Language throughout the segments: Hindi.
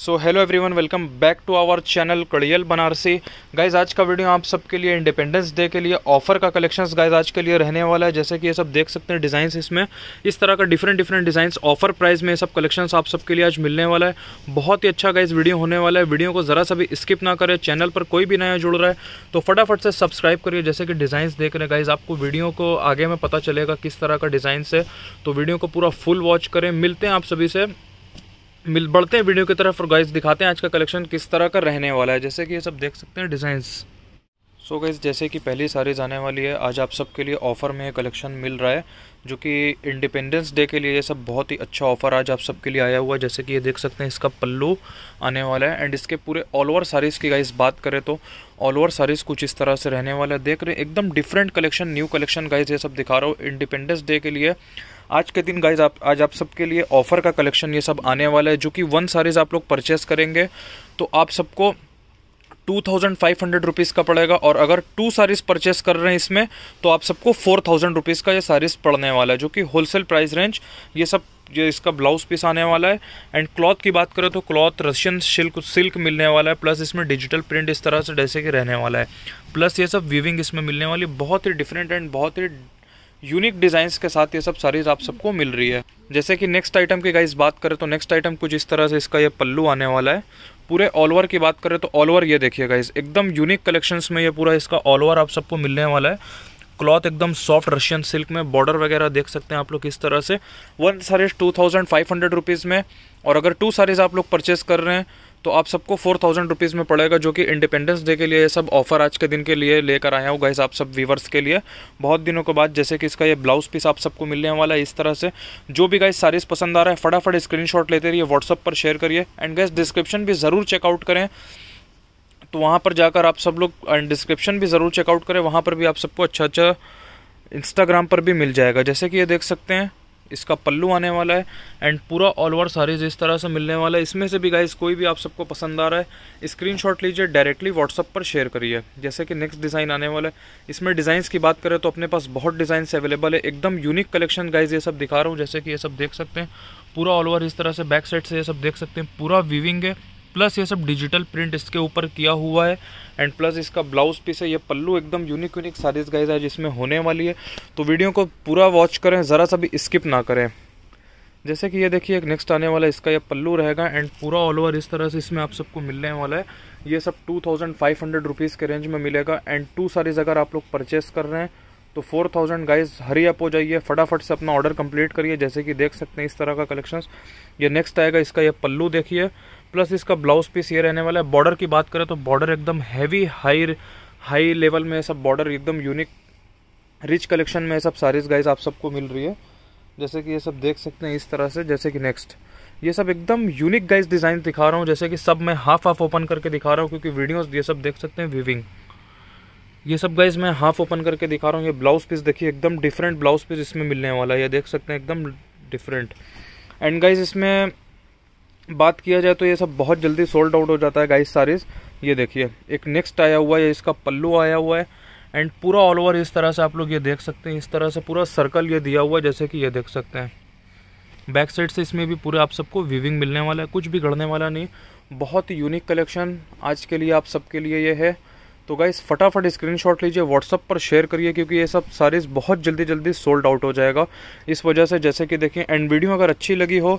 so hello everyone welcome back to our channel Kadiyal Banarasi guys आज का वीडियो आप सबके लिए इंडिपेंडेंस डे के लिए ऑफर का कलेक्शंस गाइज आज के लिए रहने वाला है जैसे कि ये सब देख सकते हैं डिज़ाइंस इसमें इस तरह का different different designs offer price में सब कलेक्शंस आप सबके लिए आज मिलने वाला है बहुत ही अच्छा गाइज वीडियो होने वाला है वीडियो को ज़रा सा भी स्किप ना करें चैनल पर कोई भी नया जुड़ रहा है तो फटाफट से सब्सक्राइब करिए जैसे कि डिज़ाइंस देख रहे हैं गाइज आपको वीडियो को आगे में पता चलेगा किस तरह का डिज़ाइंस है तो वीडियो को पूरा फुल वॉच करें मिलते हैं आप सभी से मिल बढ़ते हैं वीडियो की तरफ और गाइस दिखाते हैं आज का कलेक्शन किस तरह का रहने वाला है जैसे कि ये सब देख सकते हैं डिज़ाइंस सो so गैस जैसे कि पहली सारी आने वाली है आज आप सबके लिए ऑफ़र में कलेक्शन मिल रहा है जो कि इंडिपेंडेंस डे के लिए ये सब बहुत ही अच्छा ऑफ़र आज आप सबके लिए आया हुआ है जैसे कि ये देख सकते हैं इसका पल्लू आने वाला है एंड इसके पूरे ऑल ओवर साड़ीज़ की गाइस बात करें तो ऑल ओवर साड़ीज़ कुछ इस तरह से रहने वाला है देख रहे हैं एकदम different collection new collection guys ये सब दिखा रहा हूँ इंडिपेंडेंस डे के लिए आज के दिन गाइज आप आज आप सबके लिए ऑफ़र का कलेक्शन ये सब आने वाला है जो कि वन साड़ीज़ आप लोग परचेस करेंगे तो आप सबको two thousand five hundred rupees का पड़ेगा और अगर टू सारीज़ परचेस कर रहे हैं इसमें तो आप सबको फोर थाउजेंड रुपीज़ का ये सारीज़ पड़ने वाला है जो कि होलसेल प्राइस रेंज ये सब ये इसका ब्लाउज पीस आने वाला है एंड क्लॉथ की बात करें तो क्लॉथ रशियन सिल्क सिल्क मिलने वाला है प्लस इसमें डिजिटल प्रिंट इस तरह से जैसे कि रहने वाला है प्लस ये सब वीविंग इसमें मिलने वाली बहुत ही डिफरेंट एंड बहुत ही यूनिक डिज़ाइंस के साथ ये सब सारीज आप सबको मिल रही है जैसे कि नेक्स्ट आइटम की गाइस बात करें तो नेक्स्ट आइटम कुछ इस तरह से इसका ये पल्लू आने वाला है पूरे ऑल ओवर की बात करें तो ऑल ओवर ये देखिएगा इस एकदम यूनिक कलेक्शंस में ये पूरा इसका ऑल ओवर आप सबको मिलने वाला है क्लॉथ एकदम सॉफ्ट रशियन सिल्क में बॉर्डर वगैरह देख सकते हैं आप लोग किस तरह से one saris two thousand five hundred rupees में और अगर टू सारीज़ आप लोग परचेज़ कर रहे हैं तो आप सबको फोर थाउजेंड रुपीज़ में पड़ेगा जो कि इंडिपेंडेंस डे के लिए सब ऑफ़र आज के दिन के लिए लेकर आया हूँ गैस आप सब व्यूवर्स के लिए बहुत दिनों के बाद जैसे कि इसका ये ब्लाउज पीस आप सबको मिलने वाला है इस तरह से जो भी गैस सारीज पसंद आ रहा है फटाफट स्क्रीन लेते रहिए व्हाट्सअप पर शेयर करिए एंड गैस डिस्क्रिप्शन भी ज़रूर चेकआउट करें तो वहाँ पर जाकर आप सब लोग डिस्क्रिप्शन भी ज़रूर चेकआउट करें वहाँ पर भी आप सबको अच्छा अच्छा इंस्टाग्राम पर भी मिल जाएगा जैसे कि ये देख सकते हैं इसका पल्लू आने वाला है एंड पूरा ऑल ओवर सारीज इस तरह से मिलने वाला है इसमें से भी गाइज कोई भी आप सबको पसंद आ रहा है स्क्रीनशॉट लीजिए डायरेक्टली व्हाट्सअप पर शेयर करिए जैसे कि नेक्स्ट डिज़ाइन आने वाला है इसमें डिज़ाइंस की बात करें तो अपने पास बहुत डिज़ाइंस अवेलेबल है एकदम यूनिक कलेक्शन गाइज ये सब दिखा रहा हूँ जैसे कि ये सब देख सकते हैं पूरा ऑल ओवर इस तरह से बैक साइड से ये सब देख सकते हैं पूरा वीविंग है प्लस ये सब डिजिटल प्रिंट इसके ऊपर किया हुआ है एंड प्लस इसका ब्लाउज पीस है ये पल्लू एकदम यूनिक यूनिक सारीज गाइज है जिसमें होने वाली है तो वीडियो को पूरा वॉच करें ज़रा सा भी स्किप ना करें जैसे कि ये देखिए एक नेक्स्ट आने वाला है इसका ये पल्लू रहेगा एंड पूरा ऑल ओवर इस तरह से इसमें आप सबको मिलने वाला है ये सब two thousand five hundred rupees के रेंज में मिलेगा एंड टू सारीज अगर आप लोग परचेस कर रहे हैं तो 4000 थाउजेंड गाइज हरी अप हो जाइए फटाफट से अपना ऑर्डर कंप्लीट करिए जैसे कि देख सकते हैं इस तरह का कलेक्शंस ये नेक्स्ट आएगा इसका ये पल्लू देखिए प्लस इसका ब्लाउज पीस ये रहने वाला है बॉर्डर की बात करें तो बॉर्डर एकदम हैवी हाई हाई लेवल में सब बॉर्डर एकदम यूनिक रिच कलेक्शन में सब सारीज गाइज आप सबको मिल रही है जैसे कि ये सब देख सकते हैं इस तरह से जैसे कि नेक्स्ट ये सब एकदम यूनिक गाइज डिज़ाइन दिखा रहा हूँ जैसे कि सब मैं हाफ हाफ ओपन करके दिखा रहा हूँ क्योंकि वीडियोज ये सब देख सकते हैं विविंग ये सब गाइज मैं हाफ ओपन करके दिखा रहा हूँ ये ब्लाउज पीस देखिए एकदम डिफरेंट ब्लाउज पीस इसमें मिलने वाला है ये देख सकते हैं एकदम डिफरेंट एंड गाइज इसमें बात किया जाए तो ये सब बहुत जल्दी सोल्ड आउट हो जाता है गाइज सारीज ये देखिए एक नेक्स्ट आया हुआ है इसका पल्लू आया हुआ है एंड पूरा ऑल ओवर इस तरह से आप लोग ये देख सकते हैं इस तरह से पूरा सर्कल ये दिया हुआ है जैसे कि ये देख सकते हैं बैक साइड से इसमें भी पूरे आप सबको वीविंग मिलने वाला है कुछ भी गढ़ने वाला नहीं बहुत ही यूनिक कलेक्शन आज के लिए आप सबके लिए ये है तो गाइस फटाफट स्क्रीनशॉट लीजिए व्हाट्सअप पर शेयर करिए क्योंकि ये सब सारे बहुत जल्दी जल्दी सोल्ड आउट हो जाएगा इस वजह से जैसे कि देखें एंड वीडियो अगर अच्छी लगी हो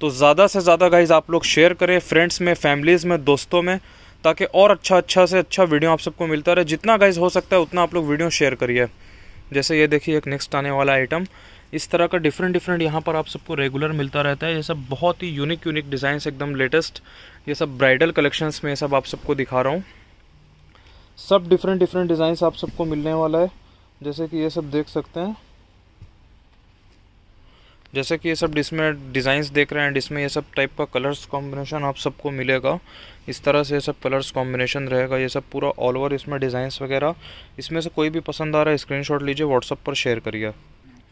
तो ज़्यादा से ज़्यादा गाइज आप लोग शेयर करें फ्रेंड्स में फैमिलीज़ में दोस्तों में ताकि और अच्छा अच्छा से अच्छा वीडियो आप सबको मिलता रहे जितना गाइज हो सकता है उतना आप लोग वीडियो शेयर करिए जैसे ये देखिए एक नेक्स्ट आने वाला आइटम इस तरह का डिफरेंट डिफरेंट यहाँ पर आप सबको रेगुलर मिलता रहता है ये सब बहुत ही यूनिक यूनिक डिज़ाइंस एकदम लेटेस्ट ये सब ब्राइडल कलेक्शंस में ये सब आप सबको दिखा रहा हूँ सब डिफरेंट डिफरेंट डिज़ाइंस आप सबको मिलने वाला है जैसे कि ये सब देख सकते हैं जैसे कि ये सब इसमें डिज़ाइंस देख रहे हैं एंड इसमें ये सब टाइप का कलर्स कॉम्बिनेशन आप सबको मिलेगा इस तरह से ये सब कलर्स कॉम्बिनेशन रहेगा ये सब पूरा ऑल ओवर इसमें डिज़ाइंस वगैरह इसमें से कोई भी पसंद आ रहा है स्क्रीनशॉट लीजिए व्हाट्सअप पर शेयर करिए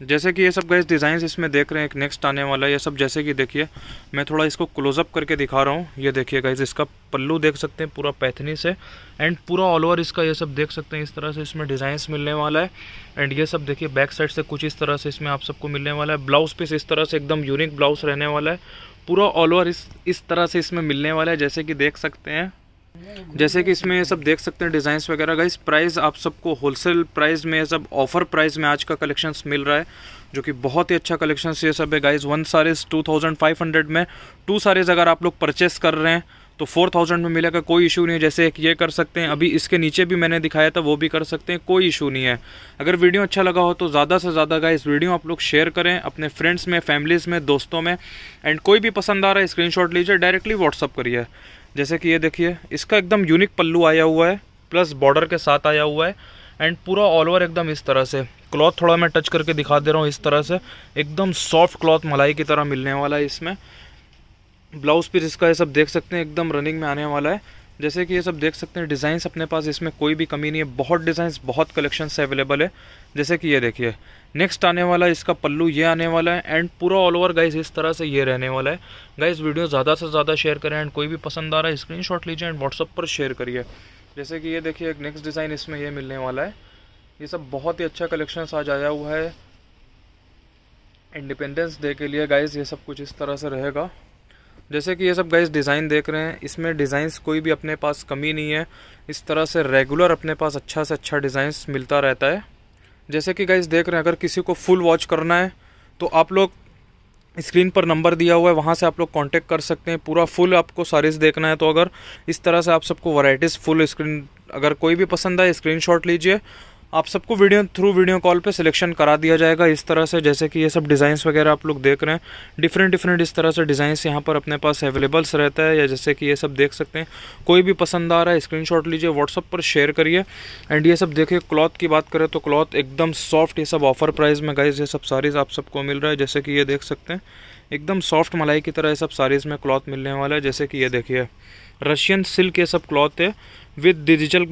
जैसे कि ये सब गैस डिज़ाइन इसमें देख रहे हैं एक नेक्स्ट आने वाला है ये सब जैसे कि देखिए मैं थोड़ा इसको क्लोजअप करके दिखा रहा हूँ ये देखिए गैस इसका पल्लू देख सकते हैं पूरा पैथनी से एंड पूरा ऑल ओवर इसका ये सब देख सकते हैं इस तरह से इसमें डिज़ाइंस मिलने वाला है एंड ये सब देखिए बैक साइड से कुछ इस तरह से इसमें आप सबको मिलने वाला है ब्लाउज पीस इस तरह से एकदम यूनिक ब्लाउज रहने वाला है पूरा ऑल ओवर इस इस तरह से इसमें मिलने वाला है जैसे कि देख सकते हैं जैसे कि इसमें सब देख सकते हैं डिज़ाइंस वगैरह गाइस प्राइस आप सबको होलसेल प्राइस में सब ऑफर प्राइस में आज का कलेक्शंस मिल रहा है जो कि बहुत ही अच्छा कलेक्शंस ये सब है guys one saris two thousand five hundred में टू सारेज अगर आप लोग परचेस कर रहे हैं तो फोर थाउजेंड में मिलेगा कोई इशू नहीं है जैसे ये कर सकते हैं अभी इसके नीचे भी मैंने दिखाया था वो भी कर सकते हैं कोई इशू नहीं है अगर वीडियो अच्छा लगा हो तो ज़्यादा से ज़्यादा गाइज़ वीडियो आप लोग शेयर करें अपने फ्रेंड्स में फैमिलीज़ में दोस्तों में एंड कोई भी पसंद आ रहा है स्क्रीन लीजिए डायरेक्टली व्हाट्सअप करिए जैसे कि ये देखिए इसका एकदम यूनिक पल्लू आया हुआ है प्लस बॉर्डर के साथ आया हुआ है एंड पूरा ऑल ओवर एकदम इस तरह से क्लॉथ थोड़ा मैं टच करके दिखा दे रहा हूँ इस तरह से एकदम सॉफ्ट क्लॉथ मलाई की तरह मिलने वाला है इसमें ब्लाउज पीस इसका ये सब देख सकते हैं एकदम रनिंग में आने वाला है जैसे कि ये सब देख सकते हैं डिज़ाइंस अपने पास इसमें कोई भी कमी नहीं है बहुत डिज़ाइंस बहुत कलेक्शन से अवेलेबल है जैसे कि ये देखिए नेक्स्ट आने वाला इसका पल्लू ये आने वाला है एंड पूरा ऑल ओवर गाइज इस तरह से ये रहने वाला है गाइज वीडियो ज़्यादा से ज़्यादा शेयर करें एंड कोई भी पसंद आ रहा है स्क्रीन लीजिए एंड व्हाट्सअप पर शेयर करिए जैसे कि ये देखिए एक नेक्स्ट डिज़ाइन इसमें ये मिलने वाला है ये सब बहुत ही अच्छा कलेक्शन आज आया हुआ है इंडिपेंडेंस डे के लिए गाइज ये सब कुछ इस तरह से रहेगा जैसे कि ये सब गाइस डिज़ाइन देख रहे हैं इसमें डिज़ाइंस कोई भी अपने पास कमी नहीं है इस तरह से रेगुलर अपने पास अच्छा से अच्छा डिज़ाइंस मिलता रहता है जैसे कि गाइस देख रहे हैं अगर किसी को फुल वॉच करना है तो आप लोग स्क्रीन पर नंबर दिया हुआ है वहाँ से आप लोग कॉन्टेक्ट कर सकते हैं पूरा फुल आपको सारीज़ देखना है तो अगर इस तरह से आप सबको वराइटीज़ फुल स्क्रीन अगर कोई भी पसंद आए स्क्रीन लीजिए आप सबको वीडियो थ्रू वीडियो कॉल पे सिलेक्शन करा दिया जाएगा इस तरह से जैसे कि ये सब डिज़ाइंस वगैरह आप लोग देख रहे हैं डिफरेंट डिफरेंट इस तरह से डिज़ाइंस यहाँ पर अपने पास अवेलेबल्स रहता है या जैसे कि ये सब देख सकते हैं कोई भी पसंद आ रहा है स्क्रीन लीजिए व्हाट्सअप पर शेयर करिए एंड ये सब देखिए क्लॉथ की बात करें तो क्लॉथ एकदम सॉफ्ट ये सब ऑफर प्राइस में गाइज ये सब सारीज़ आप सबको मिल रहा है जैसे कि ये देख सकते हैं एकदम सॉफ्ट मलाई की तरह ये सब साड़ीज़ में क्लॉथ मिलने वाला है जैसे कि ये देखिए रशियन सिल्क ये सब क्लॉथ है विद डिजिटल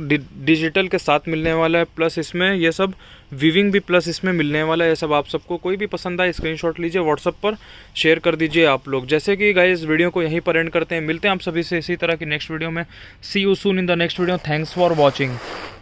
डिजिटल के साथ मिलने वाला है प्लस इसमें ये सब विविंग भी प्लस इसमें मिलने वाला है ये सब आप सबको कोई भी पसंद आए स्क्रीनशॉट लीजिए व्हाट्सअप पर शेयर कर दीजिए आप लोग जैसे कि इस वीडियो को यहीं पर एंड करते हैं मिलते हैं आप सभी से इसी तरह की नेक्स्ट वीडियो में see you soon in the next video thanks for watching